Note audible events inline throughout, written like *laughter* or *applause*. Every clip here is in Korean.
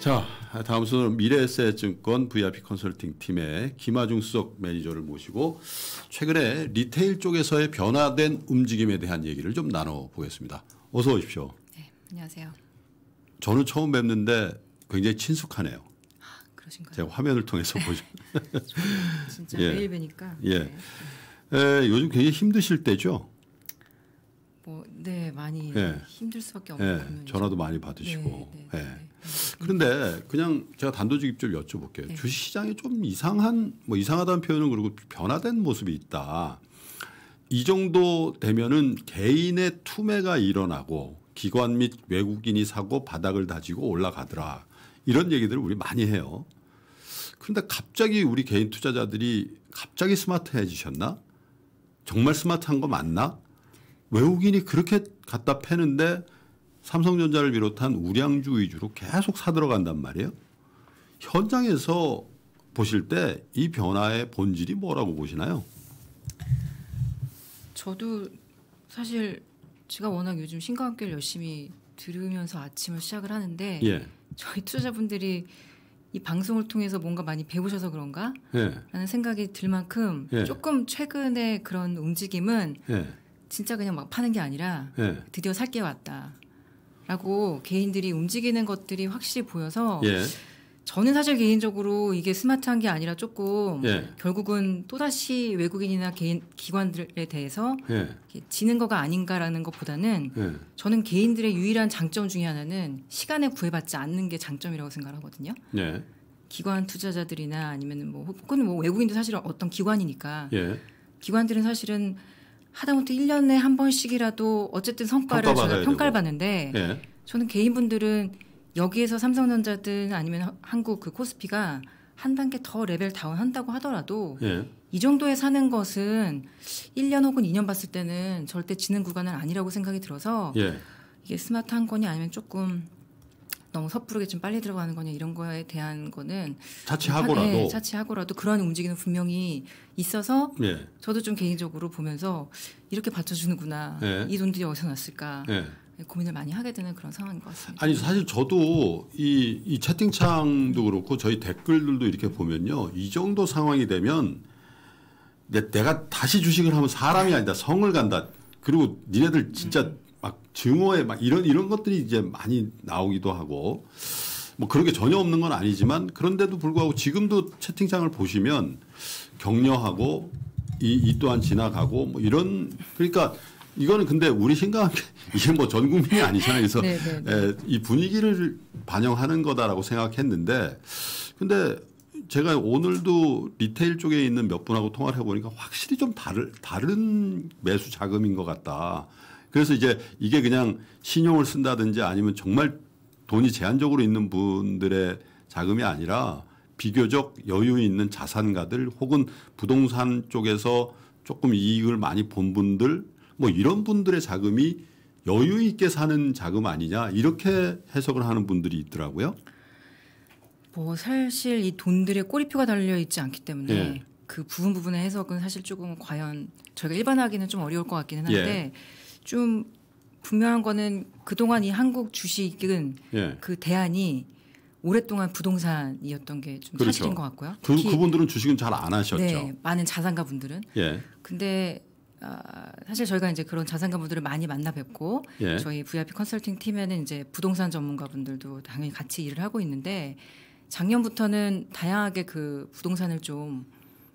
자, 다음 순서는 미래에셋증권 VIP 컨설팅 팀의 김하중 수석 매니저를 모시고 최근에 리테일 쪽에서의 변화된 움직임에 대한 얘기를 좀 나눠보겠습니다. 어서 오십시오. 네, 안녕하세요. 저는 처음 뵙는데 굉장히 친숙하네요. 아, 그러신가요? 제가 화면을 통해서 *laughs* 보죠. 진짜 예. 매일 뵈니까. 예. 네. 에, 요즘 굉장히 힘드실 때죠? 뭐, 네, 많이 예. 힘들 수밖에 예, 없는 예. 전화도 많이 받으시고. 네, 네, 네. 예. 그런데 그냥 제가 단도직 입적 으로 여쭤볼게요. 네. 주식시장에 좀 이상한 뭐 이상하다는 표현은 그리고 변화된 모습이 있다. 이 정도 되면은 개인의 투매가 일어나고 기관 및 외국인이 사고 바닥을 다지고 올라가더라. 이런 얘기들을 우리 많이 해요. 그런데 갑자기 우리 개인 투자자들이 갑자기 스마트해지셨나? 정말 스마트한 거 맞나? 외국인이 그렇게 갖다 패는데 삼성전자를 비롯한 우량주 위주로 계속 사들어간단 말이에요. 현장에서 보실 때 이 변화의 본질이 뭐라고 보시나요? 저도 사실 제가 워낙 요즘 신과 함께 열심히 들으면서 아침을 시작을 하는데 예. 저희 투자자분들이 이 방송을 통해서 뭔가 많이 배우셔서 그런가? 예. 라는 생각이 들 만큼 예. 조금 최근의 그런 움직임은 예. 진짜 그냥 막 파는 게 아니라 예. 드디어 살게 왔다. 라고 개인들이 움직이는 것들이 확실히 보여서 예. 저는 사실 개인적으로 이게 스마트한 게 아니라 조금 예. 결국은 또다시 외국인이나 개인 기관들에 대해서 예. 지는 거가 아닌가라는 것보다는 예. 저는 개인들의 유일한 장점 중에 하나는 시간에 구애받지 않는 게 장점이라고 생각하거든요. 예. 기관 투자자들이나 아니면 뭐 혹은 뭐 외국인도 사실 어떤 기관이니까 예. 기관들은 사실은 하다못해 1년에 한 번씩이라도 어쨌든 성과를 저희가 평가를 받는데 예. 저는 개인분들은 여기에서 삼성전자든 아니면 한국 그 코스피가 한 단계 더 레벨 다운한다고 하더라도 예. 이 정도에 사는 것은 1년 혹은 2년 봤을 때는 절대 지는 구간은 아니라고 생각이 들어서 예. 이게 스마트한 건이 아니면 조금 너무 섣부르게 좀 빨리 들어가는 거냐 이런 거에 대한 거는 자치하고라도 네, 자칫하고라도 그러한 움직임은 분명히 있어서 예. 저도 좀 개인적으로 보면서 이렇게 받쳐주는구나 예. 이 돈들이 어디서 났을까 예. 고민을 많이 하게 되는 그런 상황인 것 같습니다. 아니 사실 저도 이, 이 채팅창도 그렇고 저희 댓글들도 이렇게 보면요 이 정도 상황이 되면 내, 내가 다시 주식을 하면 사람이 아니다 성을 간다 그리고 니네들 진짜 음. 증오에 막 이런 이런 것들이 이제 많이 나오기도 하고 뭐 그런 게 전혀 없는 건 아니지만 그런데도 불구하고 지금도 채팅창을 보시면 격려하고 이, 이 또한 지나가고 뭐 이런 그러니까 이거는 근데 우리 생각한 게 *laughs* 이게 뭐전 국민이 아니잖아요. 그래서 네, 네, 네. 에, 이 분위기를 반영하는 거다라고 생각했는데 근데 제가 오늘도 리테일 쪽에 있는 몇 분하고 통화를 해보니까 확실히 좀 다르, 다른 매수 자금인 것 같다. 그래서 이제 이게 그냥 신용을 쓴다든지 아니면 정말 돈이 제한적으로 있는 분들의 자금이 아니라 비교적 여유 있는 자산가들 혹은 부동산 쪽에서 조금 이익을 많이 본 분들 뭐 이런 분들의 자금이 여유 있게 사는 자금 아니냐 이렇게 해석을 하는 분들이 있더라고요. 뭐 사실 이 돈들의 꼬리표가 달려 있지 않기 때문에 예. 그 부분 부분의 해석은 사실 조금 과연 저희가 일반화하기는 좀 어려울 것 같기는 한데 예. 좀 분명한 거는 그동안 이 한국 주식은 예. 그 대안이 오랫동안 부동산이었던 게좀 그렇죠. 사실인 것 같고요. 그, 그분들은 주식은 잘 안 하셨죠. 네, 많은 자산가 분들은. 예. 근데 어, 사실 저희가 이제 그런 자산가 분들을 많이 만나 뵙고 예. 저희 VIP 컨설팅 팀에는 이제 부동산 전문가 분들도 당연히 같이 일을 하고 있는데 작년부터는 다양하게 그 부동산을 좀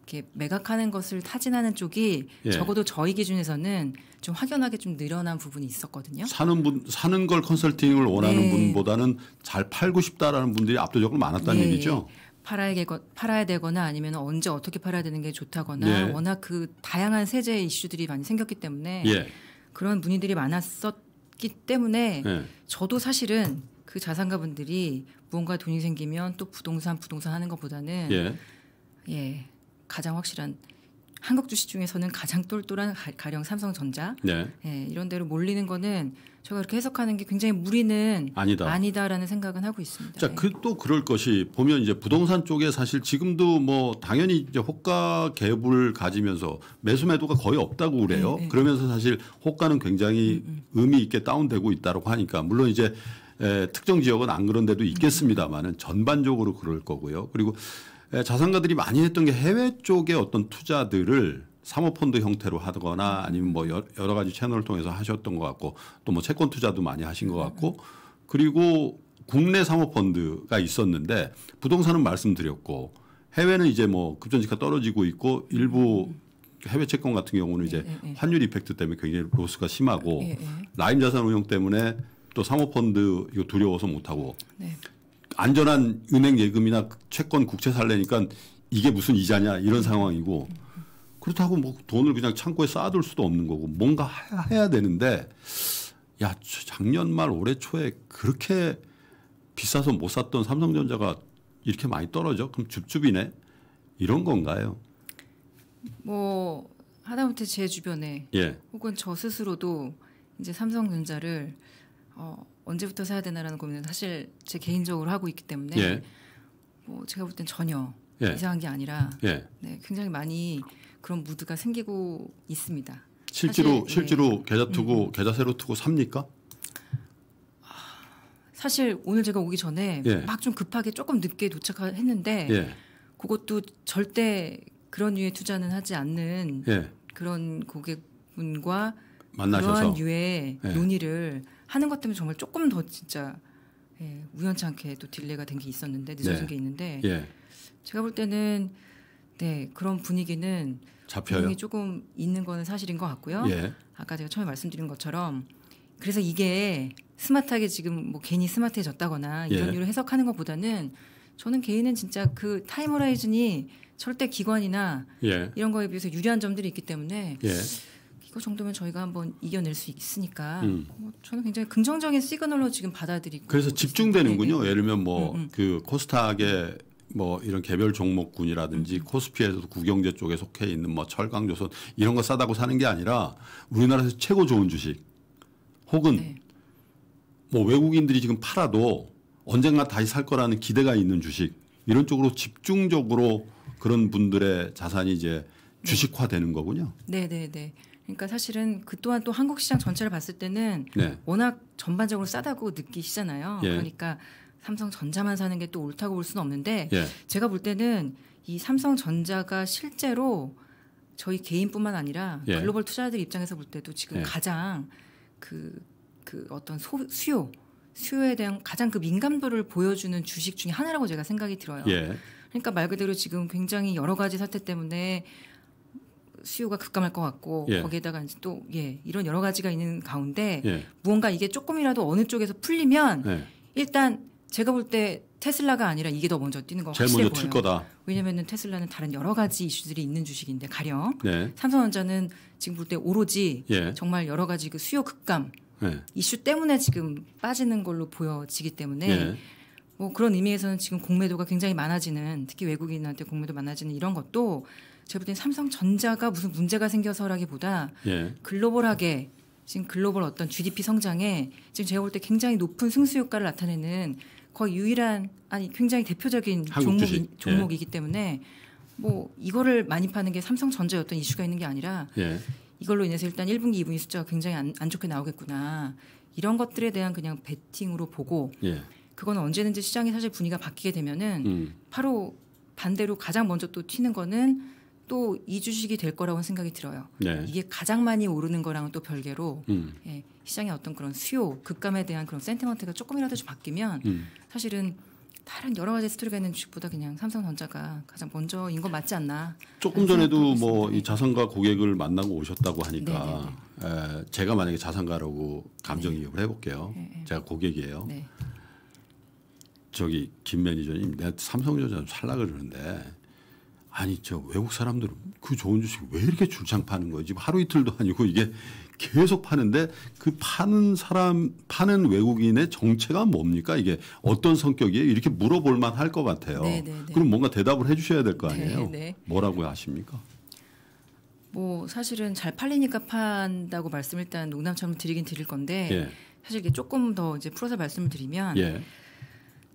이렇게 매각하는 것을 타진하는 쪽이 예. 적어도 저희 기준에서는 좀 확연하게 좀 늘어난 부분이 있었거든요. 사는 분 사는 걸 컨설팅을 원하는 네. 분보다는 잘 팔고 싶다라는 분들이 압도적으로 많았다는 예. 얘기죠. 팔아야, 팔아야 되거나 아니면 언제 어떻게 팔아야 되는 게 좋다거나 예. 워낙 그 다양한 세제 이슈들이 많이 생겼기 때문에 예. 그런 문의들이 많았었기 때문에 예. 저도 사실은 그 자산가분들이 무언가 돈이 생기면 또 부동산 부동산 하는 것보다는 예, 예. 가장 확실한 한국 주식 중에서는 가장 똘똘한 가, 령 삼성전자 네. 예, 이런 데로 몰리는 거는 제가 이렇게 해석하는 게 굉장히 무리는 아니다. 아니다라는 생각은 하고 있습니다. 자, 예. 그또 그럴 것이 보면 이제 부동산 쪽에 사실 지금도 뭐 당연히 이제 호가 갭을 가지면서 매수 매도가 거의 없다고 그래요. 네, 네. 그러면서 사실 호가는 굉장히 음, 음. 의미 있게 다운되고 있다고 하니까 물론 이제 에, 특정 지역은 안 그런 데도 있겠습니다만은 전반적으로 그럴 거고요. 그리고 예, 자산가들이 많이 했던 게 해외 쪽의 어떤 투자들을 사모펀드 형태로 하거나 아니면 뭐 여러 가지 채널을 통해서 하셨던 것 같고 또 뭐 채권 투자도 많이 하신 것 같고 그리고 국내 사모펀드가 있었는데 부동산은 말씀드렸고 해외는 이제 뭐 급전지가 떨어지고 있고 일부 해외 채권 같은 경우는 이제 예, 예, 환율 이펙트 때문에 굉장히 로스가 심하고 라임 자산 운용 때문에 또 사모펀드 이거 두려워서 못하고 네. 안전한 은행 예금이나 채권 국채 살래니까 이게 무슨 이자냐 이런 상황이고 그렇다고 뭐 돈을 그냥 창고에 쌓아둘 수도 없는 거고 뭔가 해야 되는데 야 작년 말 올해 초에 그렇게 비싸서 못 샀던 삼성전자가 이렇게 많이 떨어져 그럼 줍줍이네 이런 건가요? 뭐 하다못해 제 주변에 예. 혹은 저 스스로도 이제 삼성전자를 어, 언제부터 사야 되나라는 고민은 사실 제 개인적으로 하고 있기 때문에 예. 뭐 제가 볼 땐 전혀 예. 이상한 게 아니라 예. 네, 굉장히 많이 그런 무드가 생기고 있습니다. 실제로 사실, 네. 실제로 계좌 투고 음. 계좌 새로 투고 삽니까? 아, 사실 오늘 제가 오기 전에 예. 막좀 급하게 조금 늦게 도착했는데 예. 그것도 절대 그런 유의 투자는 하지 않는 예. 그런 고객분과 만나셔서 그런 유의 논의를 하는 것 때문에 정말 조금 더 진짜 예, 우연치않게또 딜레이가 된 게 있었는데 늦어진 네. 게 있는데 예. 제가 볼 때는 네 그런 분위기는 잡혀요. 조금 있는 거는 사실인 것 같고요. 예. 아까 제가 처음에 말씀드린 것처럼 그래서 이게 스마트하게 지금 뭐 괜히 스마트해졌다거나 이런 예. 이유로 해석하는 것보다는 저는 개인은 진짜 그 타임호라이즌이 절대 기관이나 예. 이런 거에 비해서 유리한 점들이 있기 때문에 예. 이거 그 정도면 저희가 한번 이겨낼 수 있으니까 음. 뭐 저는 굉장히 긍정적인 시그널로 지금 받아들이고 그래서 집중되는군요. 네, 네. 예를 들면 뭐그 음, 음. 코스닥의 뭐 이런 개별 종목군이라든지 음. 음. 코스피에서도 국영재 쪽에 속해 있는 뭐 철강조선 이런 거 싸다고 사는 게 아니라 우리나라에서 최고 좋은 주식 혹은 네. 뭐 외국인들이 지금 팔아도 언젠가 다시 살 거라는 기대가 있는 주식 이런 쪽으로 집중적으로 그런 분들의 자산이 이제 네. 주식화되는 거군요. 네, 네, 네. 그러니까 사실은 그 또한 또 한국 시장 전체를 봤을 때는 네. 워낙 전반적으로 싸다고 느끼시잖아요. 예. 그러니까 삼성전자만 사는 게 또 옳다고 볼 수는 없는데 예. 제가 볼 때는 이 삼성전자가 실제로 저희 개인뿐만 아니라 예. 글로벌 투자자들 입장에서 볼 때도 지금 예. 가장 그그 그 어떤 소, 수요 수요에 대한 가장 그 민감도를 보여주는 주식 중에 하나라고 제가 생각이 들어요. 예. 그러니까 말 그대로 지금 굉장히 여러 가지 사태 때문에 수요가 급감할 것 같고 예. 거기에다가 이제 또 예, 이런 여러 가지가 있는 가운데 예. 무언가 이게 조금이라도 어느 쪽에서 풀리면 예. 일단 제가 볼 때 테슬라가 아니라 이게 더 먼저 뛰는 거 제일 확실해 먼저 보여요. 거다. 왜냐면은 테슬라는 다른 여러 가지 이슈들이 있는 주식인데 가령 네. 삼성전자는 지금 볼 때 오로지 예. 정말 여러 가지 그 수요 급감 예. 이슈 때문에 지금 빠지는 걸로 보여지기 때문에 예. 뭐 그런 의미에서는 지금 공매도가 굉장히 많아지는 특히 외국인한테 공매도 많아지는 이런 것도 제가 볼땐 삼성전자가 무슨 문제가 생겨서라기보다 예. 글로벌하게 지금 글로벌 어떤 GDP 성장에 지금 제가 볼 때 굉장히 높은 승수 효과를 나타내는 거의 유일한 아니 굉장히 대표적인 종목이, 예. 종목이기 예. 때문에 뭐 이거를 많이 파는 게 삼성전자의 어떤 이슈가 있는 게 아니라 예. 이걸로 인해서 일단 1분기, 2분기 숫자가 굉장히 안, 안 좋게 나오겠구나 이런 것들에 대한 그냥 베팅으로 보고 예. 그건 언제든지 시장이 사실 분위기가 바뀌게 되면은 음. 바로 반대로 가장 먼저 또 튀는 거는 또이 주식이 될 거라고 생각이 들어요. 네. 이게 가장 많이 오르는 거랑은 또 별개로 음. 예, 시장의 어떤 그런 수요 급감에 대한 그런 센티먼트가 조금이라도 좀 바뀌면 음. 사실은 다른 여러 가지 스토리가 있는 주식보다 그냥 삼성전자가 가장 먼저인 건 맞지 않나. 조금 전에도 뭐이 자산가 고객을 만나고 오셨다고 하니까 네, 네, 네. 에, 제가 만약에 자산가라고 감정이입을 해볼게요. 네. 제가 고객이에요. 저기 김 매니저님, 내가 삼성전자 좀 살라 그러는데 아니 저 외국 사람들은 그 좋은 주식 왜 이렇게 줄창 파는 거지? 하루 이틀도 *laughs* 아니고 이게 계속 파는데 그 파는 사람 파는 외국인의 정체가 뭡니까? 이게 어떤 성격이에요? 이렇게 물어볼 만할 것 같아요. 네네네. 네, 네. 그럼 뭔가 대답을 해주셔야 될 거 아니에요? 네네. 네. 뭐라고 하십니까? 뭐 사실은 잘 팔리니까 판다고 말씀 일단 농담처럼 드리긴 드릴 건데 예. 사실 이게 조금 더 이제 풀어서 말씀을 드리면. 예.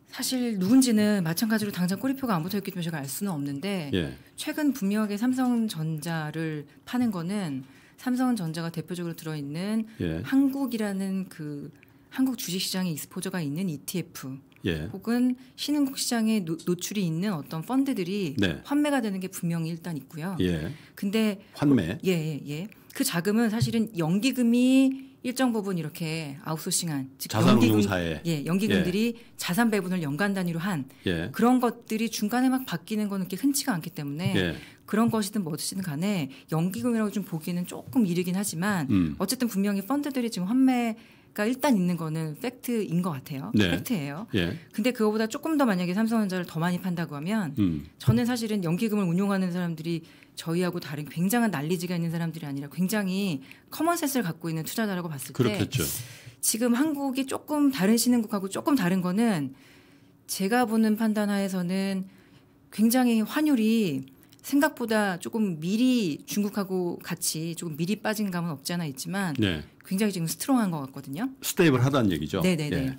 사실 누군지는 마찬가지로 당장 꼬리표가 안 붙어 있기 때문에 제가 알 수는 없는데 예. 최근 분명하게 삼성전자를 파는 거는 삼성전자가 대표적으로 들어있는 예. 한국이라는 그 한국 주식시장에 익스포저가 있는 ETF 예. 혹은 신흥국 시장에 노, 출이 있는 어떤 펀드들이 네. 환매가 되는 게 분명히 일단 있고요. 예. 근데 환매 예 예, 예. 그 자금은 사실은 연기금이 일정 부분 이렇게 아웃소싱한 즉 연기군, 예, 연기군들이 예. 자산 배분을 연간 단위로 한 예. 그런 것들이 중간에 막 바뀌는 거는 이렇게 흔치가 않기 때문에 예. 그런 것이든 뭐든 간에 연기금이라고 좀보기는 조금 이르긴 하지만 음. 어쨌든 분명히 펀드들이 지금 환매 가 일단 있는 거는 팩트인 것 같아요. 네. 팩트예요. 예. 근데 그거보다 조금 더 만약에 삼성전자를 더 많이 판다고 하면 음. 저는 사실은 연기금을 운용하는 사람들이 저희하고 다른 굉장한 난리지가 있는 사람들이 아니라 굉장히 커먼센스를 갖고 있는 투자자라고 봤을 때 그렇겠죠. 지금 한국이 조금 다른 신흥국하고 조금 다른 거는 제가 보는 판단하에서는 굉장히 환율이 생각보다 조금 미리 중국하고 같이 조금 미리 빠진 감은 없지 않아 있지만 네. 굉장히 지금 스트롱한 것 같거든요. 스테이블하다는 얘기죠. 네네네. 네, 예. 네.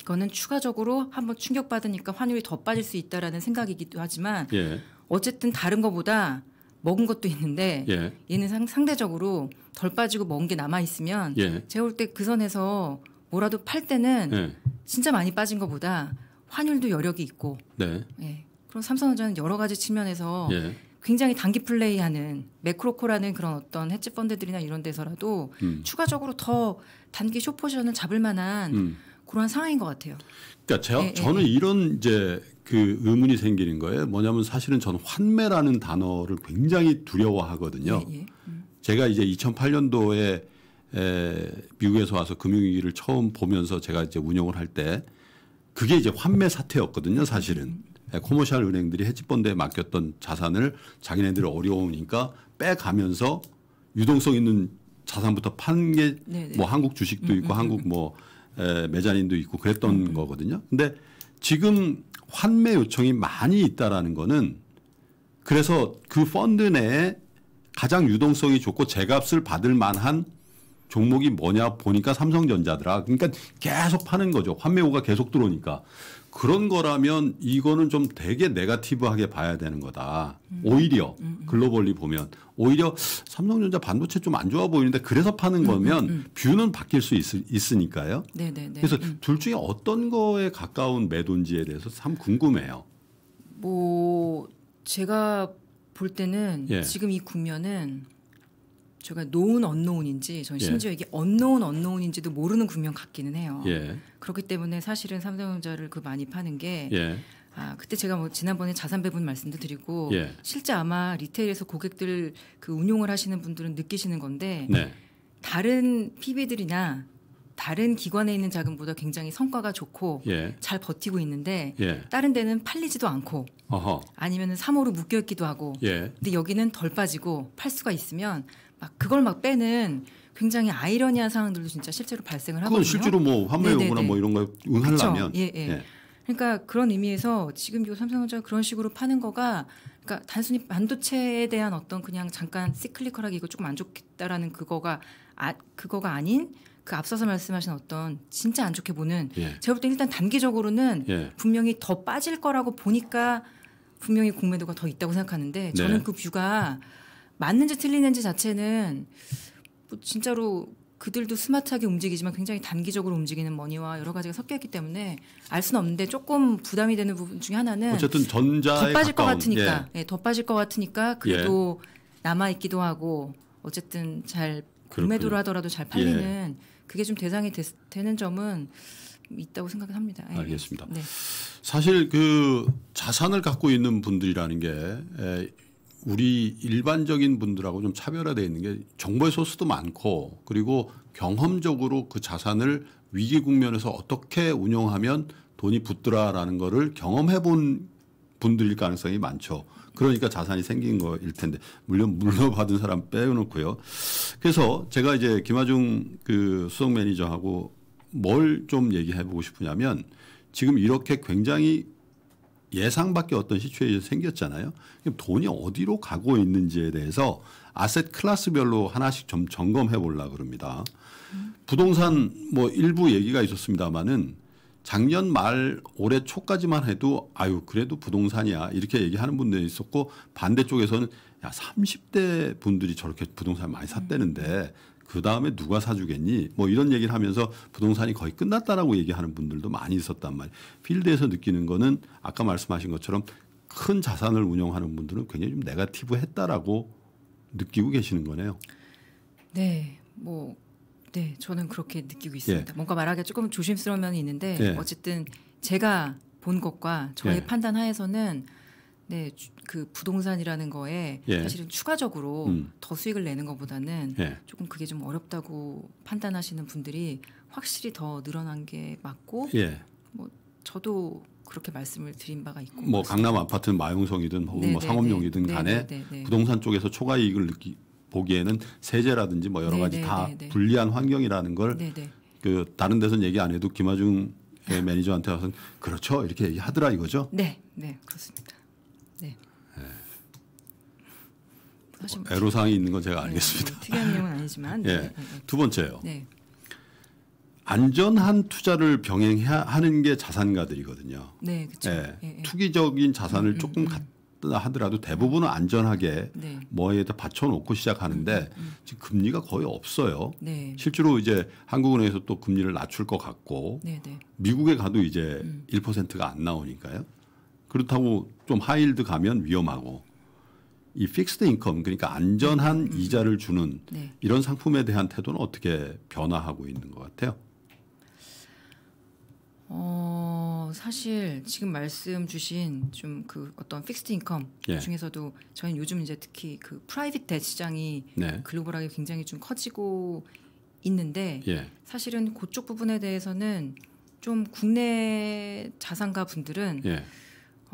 이거는 추가적으로 한번 충격받으니까 환율이 더 빠질 수 있다라는 생각이기도 하지만 예. 어쨌든 다른 것보다 먹은 것도 있는데 예. 얘는 상, 상대적으로 덜 빠지고 먹은 게 남아 있으면 예. 제가 볼때그 선에서 뭐라도 팔 때는 예. 진짜 많이 빠진 것보다 환율도 여력이 있고 네. 예. 그럼 삼성전자는 여러 가지 측면에서 예. 굉장히 단기 플레이하는 매크로코라는 그런 어떤 헤지 펀드들이나 이런 데서라도 음. 추가적으로 더 단기 쇼포지션을 잡을 만한 음. 그런 상황인 것 같아요. 그러니까 제가, 예, 예, 저는 예. 이런 이제 그 의문이 생기는 거예요. 뭐냐면 사실은 저는 환매라는 단어를 굉장히 두려워하거든요. 예, 예. 음. 제가 이제 2008년도에 에, 미국에서 와서 금융위기를 처음 보면서 제가 이제 운영을 할 때 그게 이제 환매 사태였거든요. 사실은 음. 예, 코머셜 은행들이 해지펀드에 맡겼던 자산을 자기네들 어려우니까 빼가면서 유동성 있는 자산부터 파 게뭐 네, 네. 한국 주식도 음, 있고 음, 음, 한국 뭐매 메자닌도 있고 그랬던 음. 거거든요. 근데 지금 환매 요청이 많이 있다라는 거는 그래서 그 펀드 내에 가장 유동성이 좋고 제값을 받을 만한 종목이 뭐냐 보니까 삼성전자더라. 그러니까 계속 파는 거죠. 환매호가 계속 들어오니까. 그런 거라면 이거는 좀 되게 네가티브하게 봐야 되는 거다. 음. 오히려 글로벌리 보면 오히려 삼성전자 반도체 좀 안 좋아 보이는데 그래서 파는 음, 음, 거면 음, 음, 뷰는 바뀔 수 있, 으니까요 네네네. 그래서 음. 둘 중에 어떤 거에 가까운 매도인지에 대해서 참 궁금해요. 뭐 제가 볼 때는 예. 지금 이 국면은 제가 노은 언노운인지 전 심지어 예. 이게 언노운 언노운인지도 모르는 국면 같기는 해요. 예. 그렇기 때문에 사실은 삼성전자를 그 많이 파는 게 예. 아, 그때 제가 뭐 지난번에 자산 배분 말씀도 드리고 예. 실제 아마 리테일에서 고객들 그 운용을 하시는 분들은 느끼시는 건데 네. 다른 PB들이나 다른 기관에 있는 자금보다 굉장히 성과가 좋고 예. 잘 버티고 있는데 예. 다른 데는 팔리지도 않고 아니면은 3호로 묶여 있기도 하고 예. 근데 여기는 덜 빠지고 팔 수가 있으면 막 그걸 막 빼는 굉장히 아이러니한 상황들도 진짜 실제로 발생을 하고 그건 실제로 뭐 환불 네, 네, 요구나 네. 뭐 이런 거 응하려면 예, 예. 예. 그러니까 그런 의미에서 지금 요 삼성전자 그런 식으로 파는 거가 그러니까 단순히 반도체에 대한 어떤 그냥 잠깐 시클리컬하게 이거 조금 안 좋겠다라는 그거가 아 그거가 아닌 그 앞서서 말씀하신 어떤 진짜 안 좋게 보는 예. 제가 볼때 일단 단기적으로는 예. 분명히 더 빠질 거라고 보니까 분명히 공매도가 더 있다고 생각하는데 저는 네. 그 뷰가 맞는지 틀리는지 자체는 뭐 진짜로 그들도 스마트하게 움직이지만 굉장히 단기적으로 움직이는 머니와 여러 가지가 섞여 있기 때문에 알 수는 없는데 조금 부담이 되는 부분 중에 하나는 어쨌든 전자에 더 빠질 가까운, 것 같으니까 예. 예. 더 빠질 것 같으니까 그래도 예. 남아 있기도 하고 어쨌든 잘 구매도로 하더라도 잘 팔리는 예. 그게 좀 대상이 되, 는 점은 있다고 생각을 합니다. 예. 알겠습니다. 네. 사실 그 자산을 갖고 있는 분들이라는 게 우리 일반적인 분들하고 좀 차별화되어 있는 게 정보의 소스도 많고 그리고 경험적으로 그 자산을 위기 국면에서 어떻게 운용하면 돈이 붙더라라는 거를 경험해 본 분들일 가능성이 많죠. 그러니까 자산이 생긴 거일 텐데 물론 물려받은 사람 빼놓고요. 그래서 제가 이제 김하중 그 수석 매니저하고 뭘 좀 얘기해 보고 싶으냐면 지금 이렇게 굉장히 예상밖에 어떤 시추에이션 생겼잖아요. 돈이 어디로 가고 있는지에 대해서 아셋 클래스별로 하나씩 좀 점검해 보려 그럽니다. 부동산 뭐 일부 얘기가 있었습니다마는 작년 말 올해 초까지만 해도 아유 그래도 부동산이야 이렇게 얘기하는 분들이 있었고 반대쪽에서는 야 30대 분들이 저렇게 부동산 많이 네. 샀대는데 그 다음에 누가 사주겠니? 뭐 이런 얘기를 하면서 부동산이 거의 끝났다라고 얘기하는 분들도 많이 있었단 말이에요. 필드에서 느끼는 거는 아까 말씀하신 것처럼 큰 자산을 운영하는 분들은 굉장히 좀 네가티브 했다라고 느끼고 계시는 거네요. 네. 뭐, 네. 저는 그렇게 느끼고 있습니다. 예. 뭔가 말하기가 조금 조심스러운 면이 있는데 예. 어쨌든 제가 본 것과 저의 예. 판단 하에서는 네, 그 부동산이라는 거에 예. 사실은 추가적으로 음. 더 수익을 내는 것보다는 예. 조금 그게 좀 어렵다고 판단하시는 분들이 확실히 더 늘어난 게 맞고, 예. 뭐 저도 그렇게 말씀을 드린 바가 있고, 뭐 맞습니다. 강남 아파트는 마용성이든 혹은 네네, 뭐 네, 네, 상업용이든 네. 간에 네네, 부동산 쪽에서 초과 이익을 느끼 보기에는 세제라든지 뭐 여러 가지 다 불리한 환경이라는 걸 그 다른 데서는 얘기 안 해도 김하중 매니저한테 와서 그렇죠 이렇게 얘기하더라 이거죠. 네, 네 그렇습니다. 네. 네. 애로사항이 있는 건 제가 네, 알겠습니다. 네. 특이한 내용은 아니지만. 예. 네. 두 번째요. 네. 안전한 투자를 병행하는 게 자산가들이거든요. 네, 그렇죠. 투기적인 자산을 음, 음 조금 음, 음. 하더라도 대부분은 안전하게 네. 뭐에다 받쳐놓고 시작하는데 음, 음, 음. 지금 금리가 거의 없어요. 네. 실제로 이제 한국은행에서 또 금리를 낮출 것 같고 네, 미국에 가도 이제 음. 1%가 안 나오니까요. 그렇다고 좀 하이힐드 가면 위험하고 이 픽스드 인컴 그러니까 안전한 음, 음, 음. 이자를 주는 네. 이런 상품에 대한 태도는 어떻게 변화하고 있는 것 같아요? 어, 사실 지금 말씀 주신 좀 그 어떤 픽스드 인컴 예. 중에서도 저는 희 요즘 이제 특히 그 프라이빗 대 시장이 네. 글로벌하게 굉장히 좀 커지고 있는데 예. 사실은 그쪽 부분에 대해서는 좀 국내 자산가 분들은 예.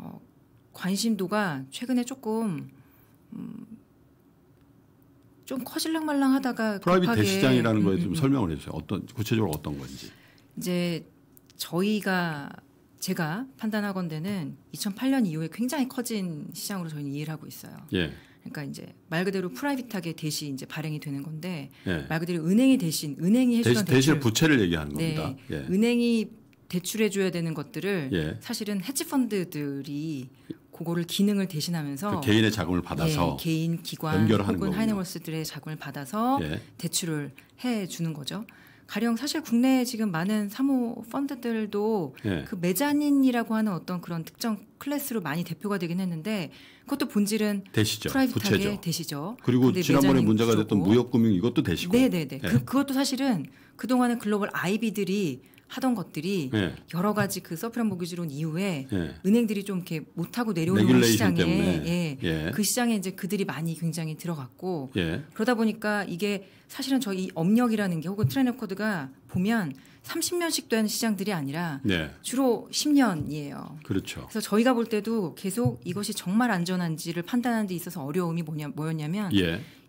어, 관심도가 최근에 조금 음, 좀 커질랑말랑 하다가 프라이빗 급하게, 대시장이라는 거에 음, 좀 음, 음. 설명을 해주세요. 어떤 구체적으로 어떤 건지. 이제 저희가 제가 판단하건대는 2008년 이후에 굉장히 커진 시장으로 저희는 이해를 하고 있어요. 예. 그러니까 이제 말 그대로 프라이빗하게 대시 이제 발행이 되는 건데 예. 말 그대로 은행이 대신 은행이 해주던 대시, 대출, 부채를 얘기하는 겁니다. 네. 예. 은행이 대출해줘야 되는 것들을 예. 사실은 해치펀드들이 그거를 기능을 대신하면서 그 개인의 자금을 예, 받아서 예, 개인 기관 혹은 하이네월스들의 자금을 받아서 예. 대출을 해주는 거죠. 가령 사실 국내에 지금 많은 사모 펀드들도 예. 그 메자닌이라고 하는 어떤 그런 특정 클래스로 많이 대표가 되긴 했는데 그것도 본질은 대시죠. 프라이빗하게 부채죠. 대시죠. 그리고 지난번에 문제가 됐던 무역금융 이것도 대시고. 네네네. 네. 예. 그, 그것도 사실은 그동안은 글로벌 아이비들이 하던 것들이 네. 여러 가지 그서프라임 모기지론 이후에 네. 은행들이 좀 이렇게 못하고 내려오는 시장에 예. 예. 그 시장에 이제 그들이 많이 굉장히 들어갔고 예. 그러다 보니까 이게 사실은 저희 업력이라는 게 혹은 트레이너 코드가 보면 30년씩 된 시장들이 아니라 네. 주로 10년이에요. 그렇죠. 그래서 저희가 볼 때도 계속 이것이 정말 안전한지를 판단하는 데 있어서 어려움이 뭐냐, 뭐였냐면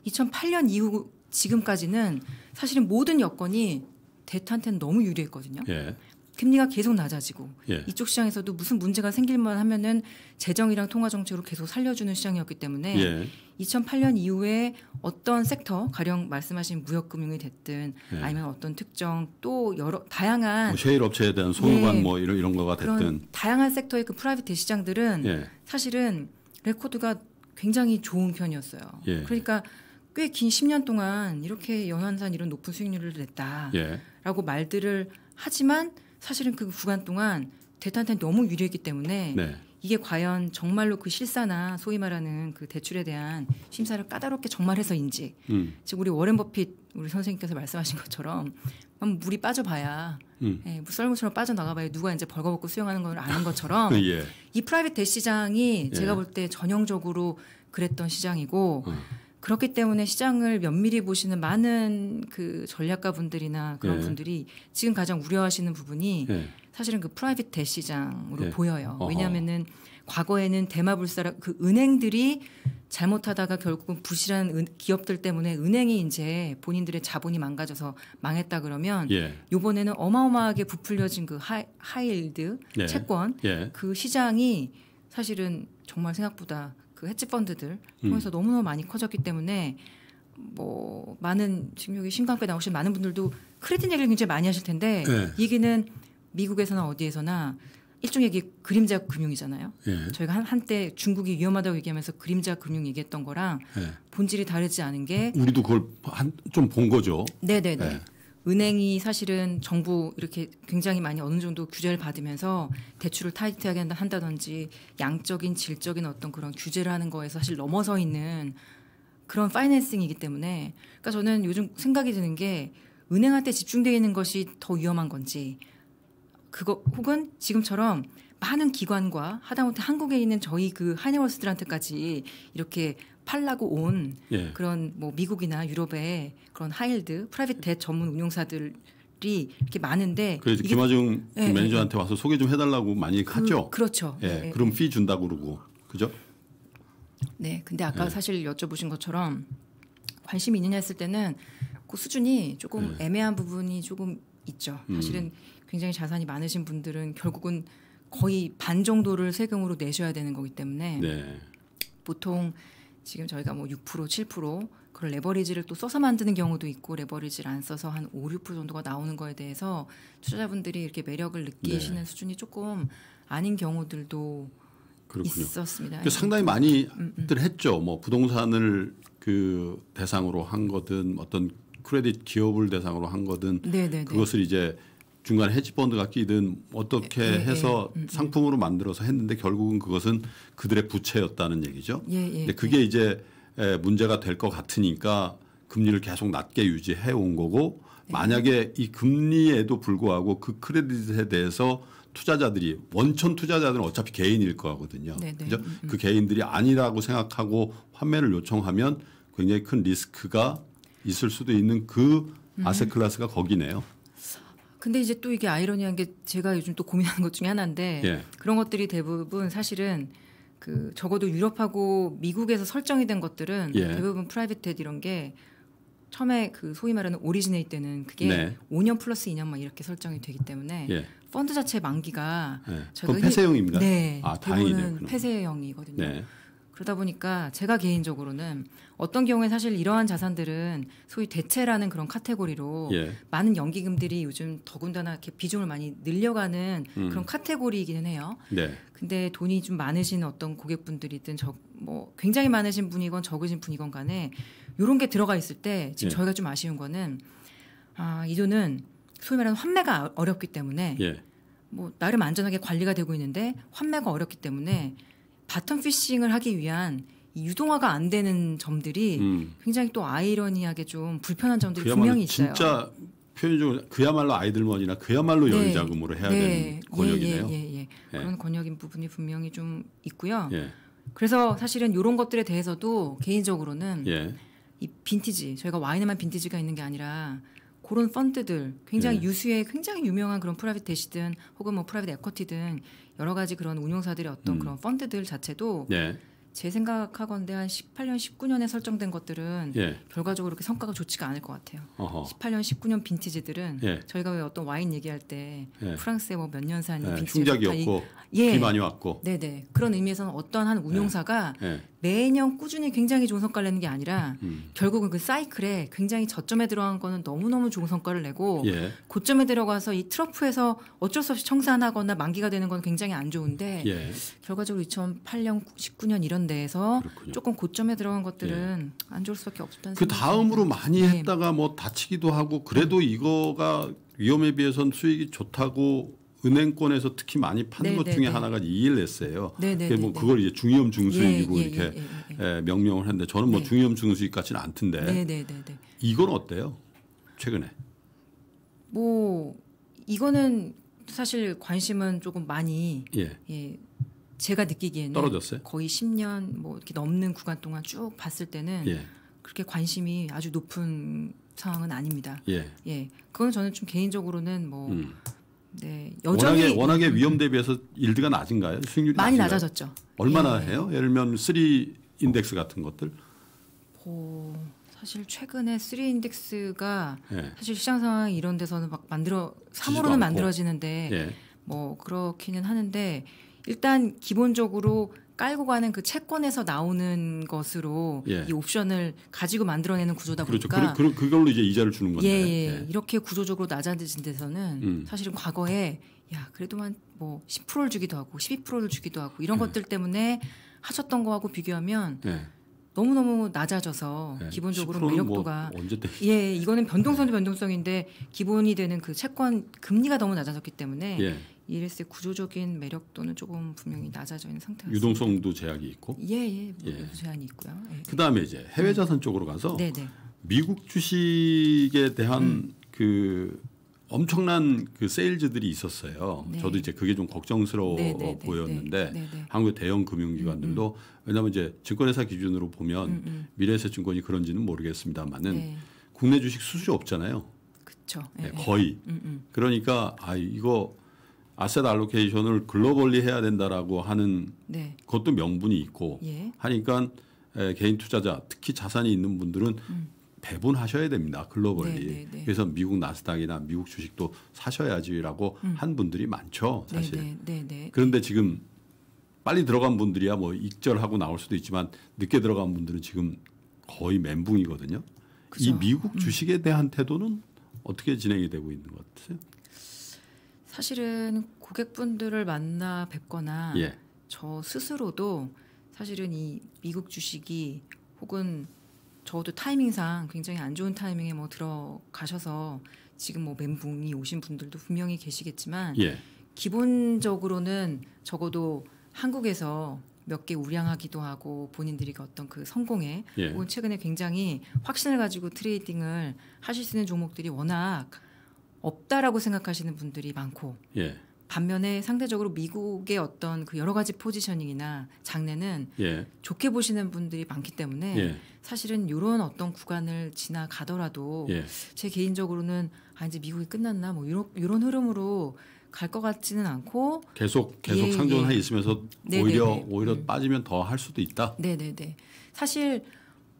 2008년 예. 이후 지금까지는 사실은 모든 여건이 대타한테는 너무 유리했거든요. 예. 금리가 계속 낮아지고 예. 이쪽 시장에서도 무슨 문제가 생길만 하면은 재정이랑 통화 정책으로 계속 살려주는 시장이었기 때문에 예. 2008년 이후에 어떤 섹터 가령 말씀하신 무역금융이 됐든 예. 아니면 어떤 특정 또 여러 다양한 뭐 쉐일 업체에 대한 소유관 예. 뭐 이런 이런 거가 됐든 다양한 섹터의 그 프라이빗 대 시장들은 예. 사실은 레코드가 굉장히 좋은 편이었어요. 예. 그러니까 꽤 긴 10년 동안 이렇게 연환산 이런 높은 수익률을 냈다. 라고 말들을 하지만 사실은 그 구간 동안 대타한테 너무 유리했기 때문에 네. 이게 과연 정말로 그 실사나 소위 말하는 그 대출에 대한 심사를 까다롭게 정말 해서인지 음. 즉 우리 워렌 버핏 우리 선생님께서 말씀하신 것처럼 한번 물이 빠져봐야 음. 예, 뭐 썰물처럼 빠져나가봐야 누가 이제 벌거벗고 수영하는 걸 아는 것처럼 *laughs* 예. 이 프라이빗 대 시장이 예. 제가 볼 때 전형적으로 그랬던 시장이고 음. 그렇기 때문에 시장을 면밀히 보시는 많은 그 전략가 분들이나 그런 예. 분들이 지금 가장 우려하시는 부분이 예. 사실은 그 프라이빗 대 시장으로 예. 보여요. 왜냐하면은 과거에는 대마불사라 그 은행들이 잘못하다가 결국은 부실한 은, 기업들 때문에 은행이 이제 본인들의 자본이 망가져서 망했다 그러면 예. 이번에는 어마어마하게 부풀려진 그 하, 하일드 예. 채권 예. 그 시장이 사실은 정말 생각보다 그 해치 펀드들 음. 통해서 음. 너무너무 많이 커졌기 때문에 뭐 많은 지금 여기 신강에 나오신 많은 분들도 크레딧 얘기를 굉장히 많이 하실 텐데 네. 얘기는 미국에서나 어디에서나 일종의 이게 그림자 금융이잖아요. 예. 저희가 한, 때 중국이 위험하다고 얘기하면서 그림자 금융 얘기했던 거랑 예. 본질이 다르지 않은 게 우리도 그걸 좀 본 거죠. 네네네. 예. 은행이 사실은 정부 이렇게 굉장히 많이 어느 정도 규제를 받으면서 대출을 타이트하게 한다든지 양적인 질적인 어떤 그런 규제를 하는 거에 사실 넘어서 있는 그런 파이낸싱이기 때문에 그러니까 저는 요즘 생각이 드는 게 은행한테 집중되어 있는 것이 더 위험한 건지 그거 혹은 지금처럼 많은 기관과 하다못해 한국에 있는 저희 그 하이네월스들한테까지 이렇게 팔라고 온 예. 그런 뭐 미국이나 유럽의 그런 하일드 프라이빗 대 전문 운용사들이 이렇게 많은데 그래서 김하중 예, 예, 매니저한테 예. 와서 소개 좀 해달라고 많이 그, 하죠. 그렇죠. 예, 예 그럼 피 예. 준다 그러고 그죠? 네, 근데 아까 사실 여쭤보신 것처럼 관심이 있느냐 했을 때는 그 수준이 조금 애매한 부분이 조금 있죠. 음. 사실은 음. 굉장히 자산이 많으신 분들은 결국은 거의 반 정도를 세금으로 내셔야 되는 거기 때문에 네. 보통 지금 저희가 뭐 6%, 7% 그런 레버리지를 또 써서 만드는 경우도 있고 레버리지를 안 써서 한 5, 6% 정도가 나오는 거에 대해서 투자자분들이 이렇게 매력을 느끼시는 네. 수준이 조금 아닌 경우들도 그렇군요. 있었습니다. 그 상당히 네. 많이들 음, 음. 했죠. 뭐 부동산을 그 대상으로 한 거든 어떤 크레딧 기업을 대상으로 한 거든 네네네. 네, 네. 그것을 이제 중간에 헤지펀드가 끼든 어떻게 예, 예, 예. 해서 예, 상품으로 만들어서 했는데 결국은 그것은 그들의 부채였다는 얘기죠. 예, 예, 근데 그게 이제 문제가 될 것 같으니까 금리를 계속 낮게 유지해 온 거고 만약에 이 금리에도 불구하고 그 크레딧에 대해서 투자자들이 원천 투자자들은 어차피 개인일 거거든요. 네, 네. 그죠? 음, 그 개인들이 아니라고 생각하고 환매를 요청하면 굉장히 큰 리스크가 있을 수도 있는 그 아세 클라스가 거기네요. 근데 이제 또 이게 아이러니한 게 제가 요즘 또 고민하는 것 중에 하나인데 예. 그런 것들이 대부분 사실은 그 적어도 유럽하고 미국에서 설정이 된 것들은 예. 대부분 프라이빗 헤드 이런 게 처음에 그 소위 말하는 오리지네 때는 그게 네. 5년 플러스 2년 막 이렇게 설정이 되기 때문에 예. 펀드 자체 만기가 네. 예. 저희가 폐쇄형입니다. 네, 아, 대부분은 폐쇄형이거든요. 네. 그러다 보니까 제가 개인적으로는 어떤 경우에 사실 이러한 자산들은 소위 대체라는 그런 카테고리로 예. 많은 연기금들이 요즘 더군다나 이렇게 비중을 많이 늘려가는 음. 그런 카테고리이기는 해요. 네. 근데 돈이 좀 많으신 어떤 고객분들이든 저, 뭐 굉장히 많으신 분이건 적으신 분이건 간에 요런 게 들어가 있을 때 지금 예. 저희가 좀 아쉬운 거는 아, 이 돈은 소위 말하는 환매가 어렵기 때문에 예. 뭐 나름 안전하게 관리가 되고 있는데 환매가 어렵기 때문에 음. 바텀 피싱을 하기 위한 유동화가 안 되는 점들이 음. 굉장히 또 아이러니하게 좀 불편한 점들이 분명히 있어요. 진짜 표현적으로 그야말로 아이들먼이나 그야말로 네. 연자금으로 해야 네. 되는 권역이네요. 예 예, 예, 예, 예, 그런 권역인 부분이 분명히 좀 있고요. 예. 그래서 사실은 이런 것들에 대해서도 개인적으로는 이 빈티지 저희가 와인에만 빈티지가 있는 게 아니라 그런 펀드들 굉장히 네. 유수의 굉장히 유명한 그런 프라이빗 대시든 혹은 뭐 프라이빗 에쿼티든 여러 가지 그런 운용사들의 어떤 음. 그런 펀드들 자체도 네. 제 생각하건대 한 18년, 19년에 설정된 것들은 예. 결과적으로 그렇게 성과가 좋지가 않을 것 같아요. 어허. 18년, 19년 빈티지들은 예. 저희가 왜 어떤 와인 얘기할 때 예. 프랑스에 뭐몇 년산 예. 빈티지 흉작고 예. 비 많이 왔고 네네 그런 의미에서는 어떠한 한 운용사가 예. 예. 매년 꾸준히 굉장히 좋은 성과를 내는 게 아니라 음. 결국은 그 사이클에 굉장히 저점에 들어간 거는 너무너무 좋은 성과를 내고 예. 고점에 들어가서 이 트러프에서 어쩔 수 없이 청산하거나 만기가 되는 건 굉장히 안 좋은데 예. 결과적으로 2008년, 19년 이런 데에서 그렇군요. 조금 고점에 들어간 것들은 예. 안 좋을 수밖에 없었다는 그 다음으로 많이 네. 했다가 뭐 다치기도 하고 그래도 이거가 위험에 비해선 수익이 좋다고 은행권에서 특히 많이 파는 네네, 것 중에 네, 네, 네. 하나가 이일레스예요. 근데 네, 뭐 그걸 이제 중위험 중수익이고 예, 예, 이렇게 예, 예, 예. 명령을 하는데 저는 뭐 중위험 중수익 같지는 않던데 이건 어때요? 최근에? 뭐 이거는 사실 관심은 조금 많이 예. 제가 느끼기에는 떨어졌어요? 거의 10년 뭐 이렇게 넘는 구간 동안 쭉 봤을 때는 그렇게 관심이 아주 높은 상황은 아닙니다. 예. 예. 그건 저는 좀 개인적으로는 뭐 음. 네, 여전히 워낙에, 워낙에 위험 대비해서 일드가 낮은가요? 수익률이 많이 낮은가요? 낮아졌죠. 얼마나 예. 해요? 예를 들면 3 인덱스 같은 것들. 오, 뭐, 사실 최근에 3 인덱스가 예. 사실 시장 상황 이런 데서는 막 만들어 3으로는 만들어지는데 예. 뭐 그렇기는 하는데 일단 기본적으로 깔고 가는 그 채권에서 나오는 것으로 예. 이 옵션을 가지고 만들어내는 구조다 그렇죠. 보니까 그, 그, 걸로 이제 이자를 주는 건데 예, 예, 예. 이렇게 구조적으로 낮아진 데서는 음. 사실은 과거에 야 그래도만 뭐 10%를 주기도 하고 12%를 주기도 하고 이런 음. 것들 때문에 하셨던 거하고 비교하면 예. 너무너무 낮아져서 네, 기본적으로 뭐 매력도가 뭐 언제 때? 예 네. 이거는 변동성이 변동성인데 기본이 되는 그 채권 금리가 너무 낮아졌기 때문에 예. e l s 구조적인 매력도는 조금 분명히 낮아져 있는 상태가 유동성도 제약이 있고 예예 예, 예. 뭐 예. 제한이 있고요. 예. 그다음에 이제 해외 음. 자산 쪽으로 가서 음. 미국 주식에 대한 음. 그 엄청난 그 세일즈들이 있었어요. 네. 저도 이제 그게 좀 걱정스러워 네네 네, 네, 보였는데 네네. 네, 한국의 대형 금융기관들도 음, 음. 왜냐하면 이제 증권회사 기준으로 보면 음음. 미래에셋증권이 그런지는 모르겠습니다만은 네. 국내 주식 수수료 없잖아요. 그렇죠. 네, 예, 예. 거의. 음음. 음. 그러니까 아 이거 아셋 알로케이션을 글로벌리 해야 된다라고 하는 그것도 명분이 있고 예. 하니까 개인 투자자 특히 자산이 있는 분들은 음. 배분하셔야 됩니다. 글로벌리. 네네네. 네, 네. 그래서 미국 나스닥이나 미국 주식도 사셔야지라고 음. 한 분들이 많죠. 사실. 네네네. 네, 그런데 지금 빨리 들어간 분들이야 뭐 익절하고 나올 수도 있지만 늦게 들어간 분들은 지금 거의 멘붕이거든요. 그죠. 이 미국 음. 주식에 대한 태도는 어떻게 진행이 되고 있는 것 같으세요? 사실은 고객분들을 만나 뵙거나 예. 저 스스로도 사실은 이 미국 주식이 혹은 저도 타이밍상 굉장히 안 좋은 타이밍에 뭐 들어가셔서 지금 뭐 멘붕이 오신 분들도 분명히 계시겠지만 예. 기본적으로는 적어도 한국에서 몇 개 우량하기도 하고 본인들이 그 어떤 그 성공에 예. 혹은 최근에 굉장히 확신을 가지고 트레이딩을 하실 수 있는 종목들이 워낙 없다라고 생각하시는 분들이 많고 예. 반면에 상대적으로 미국의 어떤 그 여러 가지 포지셔닝이나 장르는 예. 좋게 보시는 분들이 많기 때문에 예. 사실은 이런 어떤 구간을 지나가더라도 예. 제 개인적으로는 아 이제 미국이 끝났나 뭐 이런 이런 흐름으로 갈 것 같지는 않고 계속 계속 예, 예. 상존해 있으면서 네네네. 네, 오히려 네. 오히려 음. 빠지면 더 할 수도 있다. 네네네. 네, 사실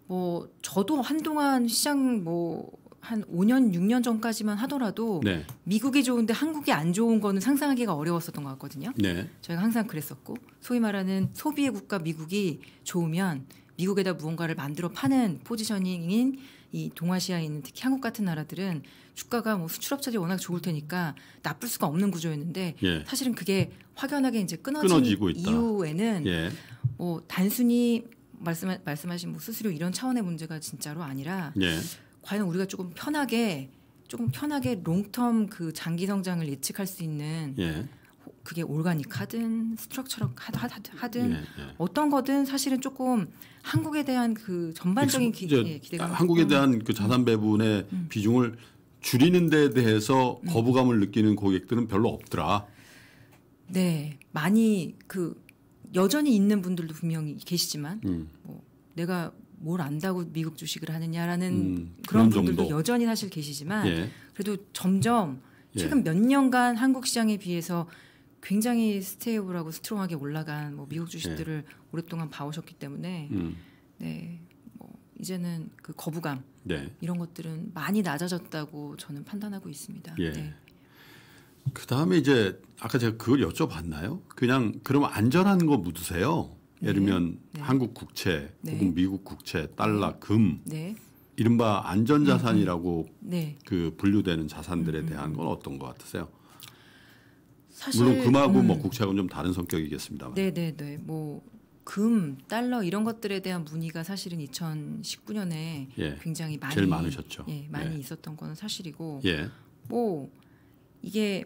뭐 저도 한동안 시장 뭐한 5년, 6년 전까지만 하더라도 네. 미국이 좋은데 한국이 안 좋은 거는 상상하기가 어려웠었던 것 같거든요. 네. 저희가 항상 그랬었고 소위 말하는 소비의 국가 미국이 좋으면 미국에다 무언가를 만들어 파는 포지셔닝인 이 동아시아에 있는 특히 한국 같은 나라들은 주가가 뭐수출업체들이 워낙 좋을 테니까 나쁠 수가 없는 구조였는데 예. 사실은 그게 확연하게 이제 끊어진 고 이후에는 예. 뭐 단순히 말씀 말씀하신 뭐 수수료 이런 차원의 문제가 진짜로 아니라 예. 과연 우리가 조금 편하게 조금 편하게 롱텀 그 장기 성장을 예측할 수 있는 예. 그게 올가닉 하든 스트럭처럴 하든 예, 예. 어떤 거든 사실은 조금 한국에 대한 그 전반적인 기, 예, 기대감 아, 한국에 대한 그 자산 음. 배분의 음. 비중을 줄이는 데 대해서 음. 거부감을 느끼는 고객들은 별로 없더라. 네, 많이 그 여전히 있는 분들도 분명히 계시지만 음. 뭐 내가 뭘 안다고 미국 주식을 하느냐라는 음, 그런, 그런, 분들도 정도. 여전히 사실 계시지만 예. 그래도 점점 예. 최근 예. 몇 년간 한국 시장에 비해서 굉장히 스테이블하고 스트롱하게 올라간 뭐 미국 주식들을 예. 오랫동안 봐오셨기 때문에 음. 네. 뭐 이제는 그 거부감 네. 이런 것들은 많이 낮아졌다고 저는 판단하고 있습니다. 예. 네. 그 다음에 이제 아까 제가 그걸 여쭤봤나요? 그냥 그럼 안전한 거 묻으세요. 예를 들면 네. 네. 한국 국채 네. 혹은 미국 국채, 달러, 금 이른바 안전자산이라고 음, 음. 그 분류되는 자산들에 음, 대한 건 어떤 것 같으세요? 물론 금하고 뭐 음. 뭐 국채하고는 좀 다른 성격이겠습니다 네네네. 뭐 금, 달러 이런 것들에 대한 문의가 사실은 2019년에 예. 굉장히 많이 제일 많으셨죠. 예, 많이 예. 있었던 거 사실이고. 예. 뭐 이게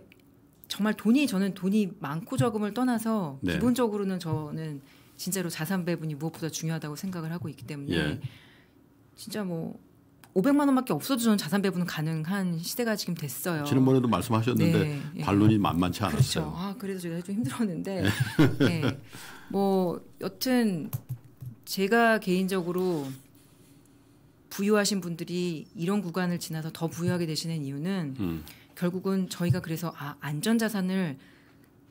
정말 돈이 저는 돈이 많고 적음을 떠나서 네. 기본적으로는 저는 진짜로 자산 배분이 무엇보다 중요하다고 생각을 하고 있기 때문에 예. 진짜 뭐 500만 원밖에 없어도 저는 자산 배분은 가능한 시대가 지금 됐어요. 지난번에도 말씀하셨는데 네, 예. 반론이 만만치 않았어요. 그렇죠. 아 그래서 제가 좀 힘들었는데 네. 예. 뭐 여튼 제가 개인적으로 부유하신 분들이 이런 구간을 지나서 더 부유하게 되시는 이유는 음. 결국은 저희가 그래서 아 안전 자산을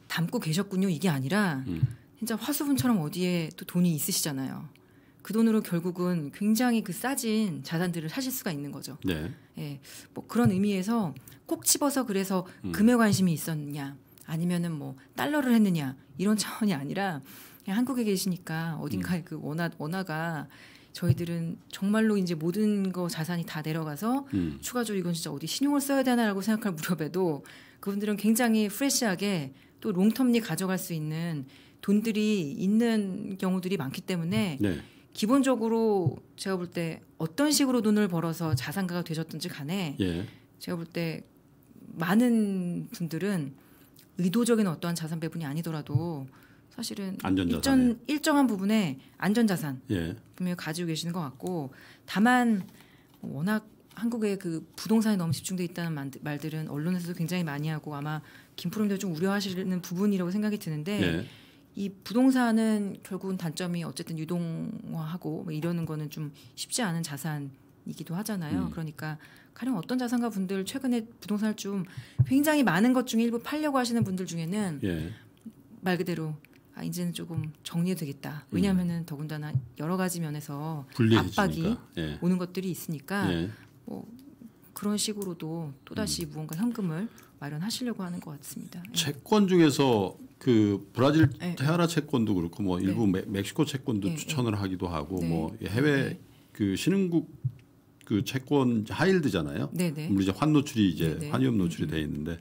담고 계셨군요 이게 아니라 음. 진짜 화수분처럼 어디에 또 돈이 있으시잖아요. 그 돈으로 결국은 굉장히 그 싸진 자산들을 사실 수가 있는 거죠. 네. 예. 뭐 그런 의미에서 꼭 집어서 그래서 음. 금에 관심이 있었냐 아니면은 뭐 달러를 했느냐 이런 *laughs* 차원이 아니라 그냥 한국에 계시니까 어딘가에 음. 그 원화 원화가 저희들은 정말로 이제 모든 거 자산이 다 내려가서 음. 추가적으로 이건 진짜 어디 신용을 써야 되나라고 생각할 무렵에도 그분들은 굉장히 프레시하게 또 롱텀리 가져갈 수 있는 돈들이 있는 경우들이 많기 때문에 네. 기본적으로 제가 볼 때 어떤 식으로 돈을 벌어서 자산가가 되셨든지 간에 예. 제가 볼 때 많은 분들은 의도적인 어떠한 자산 배분이 아니더라도 사실은 일정, 일정한 부분에 안전자산 예. 분명히 가지고 계시는 것 같고 다만 워낙 한국의 그부동산이 너무 집중돼 있다는 말들은 언론에서도 굉장히 많이 하고 아마 김프롬도 좀 우려하시는 부분이라고 생각이 드는데 예. 이 부동산은 결국은 단점이 어쨌든 유동화하고 뭐 이러는 거는 좀 쉽지 않은 자산이기도 하잖아요. 음. 그러니까 가령 어떤 자산가 분들 최근에 부동산을 좀 굉장히 많은 것 중에 일부 팔려고 하시는 분들 중에는 예. 말 그대로 아, 이제는 조금 정리되겠다. 왜냐하면은 음. 더군다나 여러 가지 면에서 압박이 예. 오는 것들이 있으니까 예. 뭐 그런 식으로도 또다시 음. 무언가 현금을 마련하시려고 하는 것 같습니다. 예. 채권 중에서 그 브라질 네. 테 헤아라 채권도 그렇고 뭐 일부 네. 멕시코 채권도 네. 추천을 하기도 하고 네. 뭐 해외 네. 그 신흥국 그 채권 하일드잖아요. 물론 이제 환 노출이 이제 환위험 노출이 음. 돼 있는데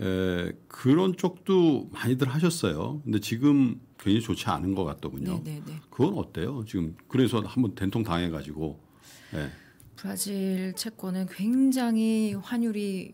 에, 그런 쪽도 많이들 하셨어요. 근데 지금 굉장히 좋지 않은 것 같더군요. 그건 어때요? 지금 그래서 한번 된통 당해가지고. 예. 브라질 채권은 굉장히 환율이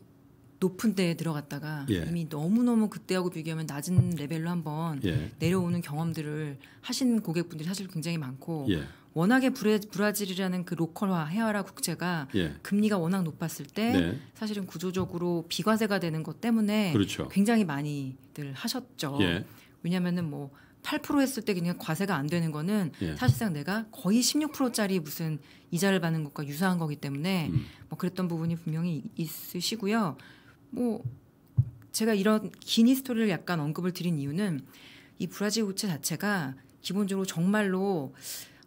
높은 때에 들어갔다가 예. 이미 너무너무 그때하고 비교하면 낮은 레벨로 한번 예. 내려오는 경험들을 하신 고객분들이 사실 굉장히 많고 예. 워낙에 브레, 브라질이라는 그 로컬화 해외화 국채가 예. 금리가 워낙 높았을 때 네. 사실은 구조적으로 비과세가 되는 것 때문에 그렇죠. 굉장히 많이들 하셨죠. 예. 왜냐면은 뭐 8% 했을 때 그냥 과세가 안 되는 거는 예. 사실상 내가 거의 16%짜리 무슨 이자를 받는 것과 유사한 거기 때문에 음. 뭐 그랬던 부분이 분명히 있으시고요. 뭐 제가 이런 긴 히스토리를 약간 언급을 드린 이유는 이 브라질 우체 자체가 기본적으로 정말로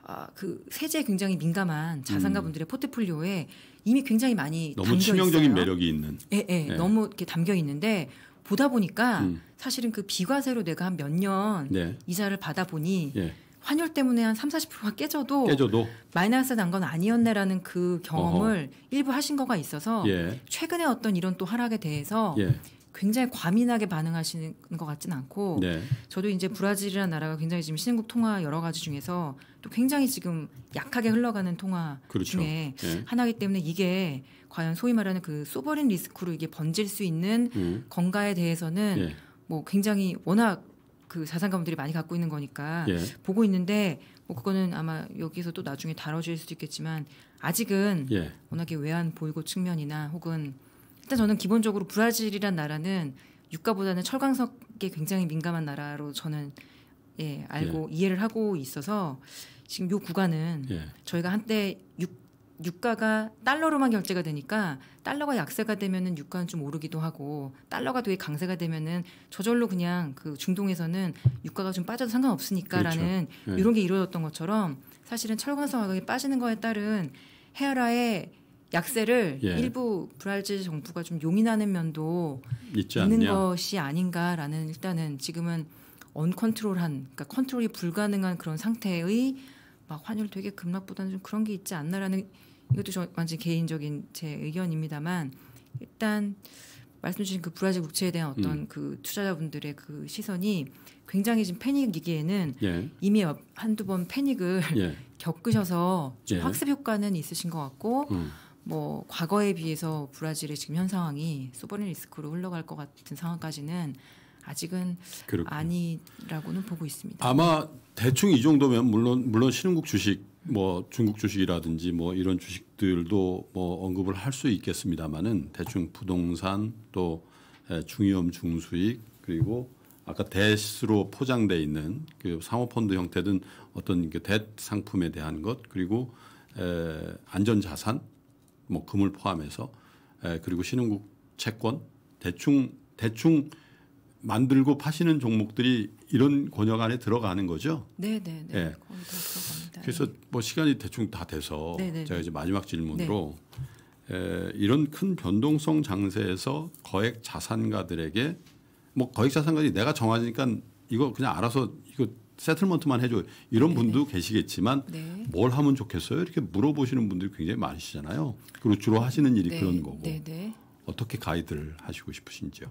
아, 그 세제에 굉장히 민감한 자산가분들의 음. 포트폴리오에 이미 굉장히 많이 너무 치명적인 있어요. 매력이 있는. 예, 예, 예, 너무 이렇게 담겨 있는데 보다 보니까 음. 사실은 그 비과세로 내가 한 몇년 네. 이자를 받아 보니 예. 환율 때문에 한 3, 0 40%가 깨져도, 깨져도? 마이너스 난 건 아니었네라는 그 경험을 어허. 일부 하신 거가 있어서 예. 최근에 어떤 이런 또 하락에 대해서 예. 굉장히 과민하게 반응하시는 것같지는 않고 네. 저도 이제 브라질이라는 나라가 굉장히 지금 신흥국 통화 여러 가지 중에서 또 굉장히 지금 약하게 흘러가는 통화 그렇죠. 중에 네. 하나이기 때문에 이게 과연 소위 말하는 그 소버린 리스크로 이게 번질 수 있는 음. 건가에 대해서는 네. 뭐 굉장히 워낙 그 자산 가문들이 많이 갖고 있는 거니까 예. 보고 있는데 뭐 그거는 아마 여기서 또 나중에 다뤄질 수도 있겠지만 아직은 예. 워낙에 외환 보유고 측면이나 혹은 일단 저는 기본적으로 브라질이란 나라는 유가보다는 철광석에 굉장히 민감한 나라로 저는 예 알고 예. 이해를 하고 있어서 지금 요 구간은 예. 저희가 한때 유가가 달러로만 결제가 되니까 달러가 약세가 되면은 유가는 좀 오르기도 하고 달러가 되게 강세가 되면은 저절로 그냥 그 중동에서는 유가가 좀 빠져도 상관없으니까라는 그렇죠. 네. 이런 게 이루어졌던 것처럼 사실은 철강성 가격이 빠지는 거에 따른 헤아라의 약세를 예. 일부 브라질 정부가 좀 용인하는 면도 있는 않냐. 것이 아닌가라는 일단은 지금은 언컨트롤한 그러니까 컨트롤이 불가능한 그런 상태의 막 환율 되게 급락보다는 좀 그런 게 있지 않나라는 이것도 저, 완전 개인적인 제 의견입니다만 일단 말씀 주신 그 브라질 국채에 대한 어떤 음. 그 투자자분들의 그 시선이 굉장히 지금 패닉이기에는 예. 이미 어, 한두 번 패닉을 *laughs* 예. 겪으셔서 예. 학습 효과는 있으신 것 같고 음. 뭐 과거에 비해서 브라질의 지금 현 상황이 소버린 리스크로 흘러갈 것 같은 상황까지는 아직은 그렇군요. 아니라고는 보고 있습니다. 아마 대충 이 정도면 물론 물론 신흥국 주식 뭐 중국 주식이라든지 뭐 이런 주식들도 뭐 언급을 할 수 있겠습니다만은 대충 부동산 또 중위험 중수익 그리고 아까 대시로 포장돼 있는 그 상호펀드 형태든 어떤 그 대상품에 대한 것 그리고 에, 안전자산 뭐 금을 포함해서 에, 그리고 신흥국 채권 대충 대충 만들고 파시는 종목들이 이런 권역 안에 들어가는 거죠. 네, 네, 네. 예. 그래서 네. 뭐 시간이 대충 다 돼서 네네네. 네, 제가 네. 이제 마지막 질문으로 에, 이런 큰 변동성 장세에서 거액 자산가들에게 뭐 거액 자산가들이 내가 정하니까 이거 그냥 알아서 이거 세틀먼트만 해줘 이런 분도 계시겠지만 네. 뭘 하면 좋겠어요 이렇게 물어보시는 분들이 굉장히 많으시잖아요. 그리고 주로 하시는 일이 네. 그런 거고 네네. 어떻게 가이드를 하시고 싶으신지요?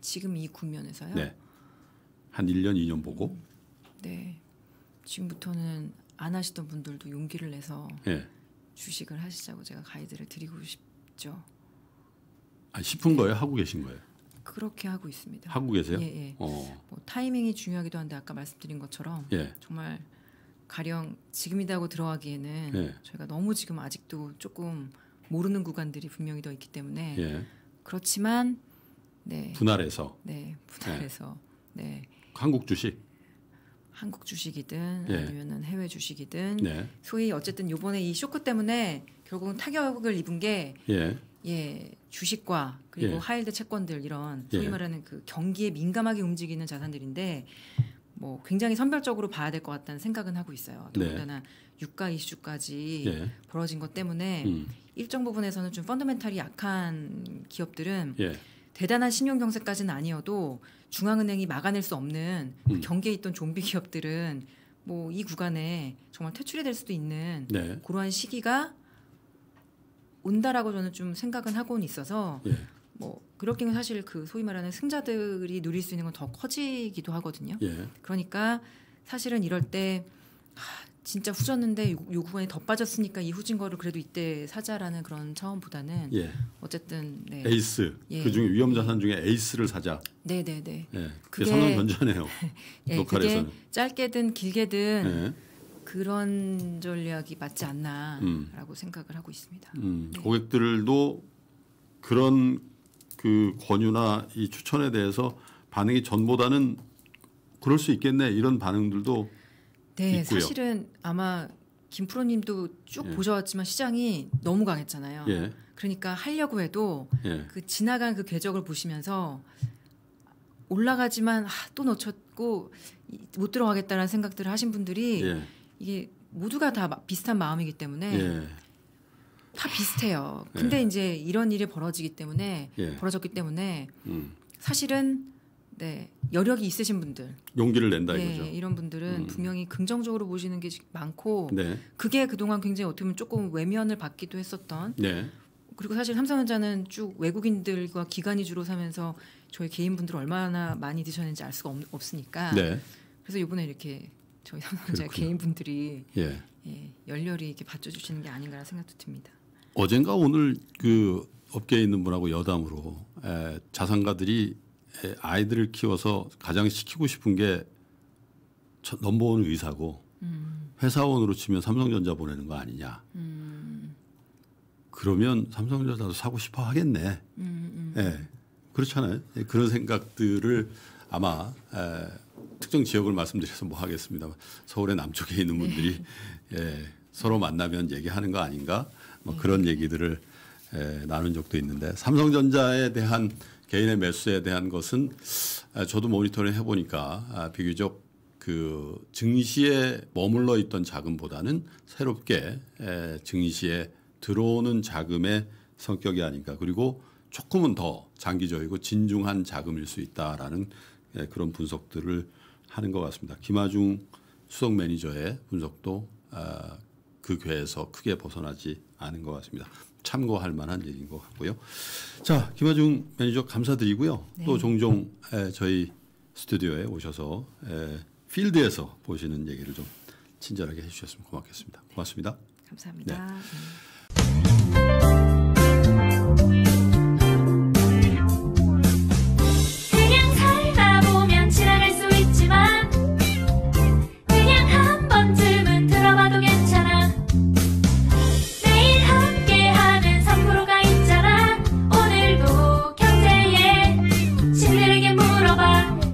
지금 이 국면에서요? 네. 한 1년 2년 보고. 네. 지금부터는 안 하시던 분들도 용기를 내서 네. 주식을 하시자고 제가 가이드를 드리고 싶죠. 아, 싶은 거예요? 하고 계신 거예요? 그렇게 하고 있습니다. 하고 계세요? 예, 예. 어. 뭐 타이밍이 중요하기도 한데 아까 말씀드린 것처럼 예. 정말 가령 지금이라고 들어가기에는 예. 저희가 너무 지금 아직도 조금 모르는 구간들이 분명히 더 있기 때문에 예. 그렇지만 네. 분할해서. 네. 분할해서. 네. 네. 한국 주식. 한국 주식이든 예. 아니면은 해외 주식이든 예. 소위 어쨌든 요번에 이 쇼크 때문에 결국은 타격을 입은 게 예. 예 주식과 그리고 예. 하일드 채권들 이런 예. 소위 말하는 그 경기에 민감하게 움직이는 자산들인데 뭐 굉장히 선별적으로 봐야 될 것 같다는 생각은 하고 있어요. 네. 더군다나 네. 유가 이슈까지 예. 벌어진 것 때문에 음. 일정 부분에서는 좀 펀더멘탈이 약한 기업들은 대단한 신용경색까지는 아니어도 중앙은행이 막아낼 수 없는 그 음. 경계에 있던 좀비 기업들은 뭐 이 구간에 정말 퇴출이 될 수도 있는 네. 그러한 시기가 온다라고 저는 좀 생각은 하고는 있어서 예. 뭐 그렇기는 사실 그 소위 말하는 승자들이 누릴 수 있는 건 더 커지기도 하거든요. 예. 그러니까 사실은 이럴 때 하, 진짜 후졌는데 요, 구간이 더 빠졌으니까 이 후진 거를 그래도 이때 사자라는 그런 차원보다는 예. 어쨌든 네. 에이스 예. 그 중에 위험 자산 중에 에이스를 사자. 네네네. 네, 네. 예. 그게 상당히 변전해요. *laughs* 예. 로컬에서 그게 짧게든 길게든 예. 그런 전략이 맞지 않나라고 음. 생각을 하고 있습니다. 음. 네. 고객들도 그런 그 권유나 이 추천에 대해서 반응이 전보다는 그럴 수 있겠네 이런 반응들도 네, 있고요. 사실은 아마 김프로님도 쭉 예. 보셔왔지만 시장이 너무 강했잖아요. 예. 그러니까 하려고 해도 예. 그 지나간 그 궤적을 보시면서 올라가지만 아, 또 놓쳤고 못 들어가겠다라는 생각들을 하신 분들이 예. 이게 모두가 다 비슷한 마음이기 때문에 예. 다 비슷해요. 근데 예. 이제 이런 일이 벌어지기 때문에 예. 벌어졌기 때문에 음. 사실은 네 여력이 있으신 분들 용기를 낸다 네, 이거죠. 네, 이런 분들은 음. 분명히 긍정적으로 보시는 게 많고 네. 그게 그동안 굉장히 어떻게 보면 조금 외면을 받기도 했었던 네. 그리고 사실 삼성전자는 쭉 외국인들과 기관이 주로 사면서 저희 개인분들 얼마나 많이 드셨는지 알 수가 없, 으니까 네. 그래서 이번에 이렇게 저희 삼성전자 개인분들이 예. 예, 열렬히 이렇게 받쳐주시는 게 아닌가라는 생각도 듭니다. 어젠가 오늘 그 업계에 있는 분하고 여담으로 에, 예, 자산가들이 아이들을 키워서 가장 시키고 싶은 게 넘버원 의사고 음. 회사원으로 치면 삼성전자 보내는 거 아니냐. 음. 그러면 삼성전자도 사고 싶어 하겠네. 음, 예. 그렇잖아요. 예, 그런 생각들을 아마 에, 특정 지역을 말씀드려서 뭐하겠습니다 서울의 남쪽에 있는 네. 분들이 예, 서로 만나면 얘기하는 거 아닌가 뭐 그런 네. 얘기들을 에, 나눈 적도 있는데 삼성전자에 대한 개인의 매수에 대한 것은 아, 저도 모니터링 해보니까 아, 비교적 그 증시에 머물러 있던 자금보다는 새롭게 증시에 들어오는 자금의 성격이 아닌가 그리고 조금은 더 장기적이고 진중한 자금일 수 있다라는 그런 분석들을 하는 것 같습니다. 김하중 수석 매니저의 분석도 아, 그 궤에서 크게 벗어나지 않은 것 같습니다. 참고할 만한 얘기인 것 같고요. 자, 김하중 매니저 감사드리고요. 네. 또 종종 저희 스튜디오에 오셔서 필드에서 보시는 얘기를 좀 친절하게 해주셨으면 고맙겠습니다. 고맙습니다. 감사합니다. 네. 네.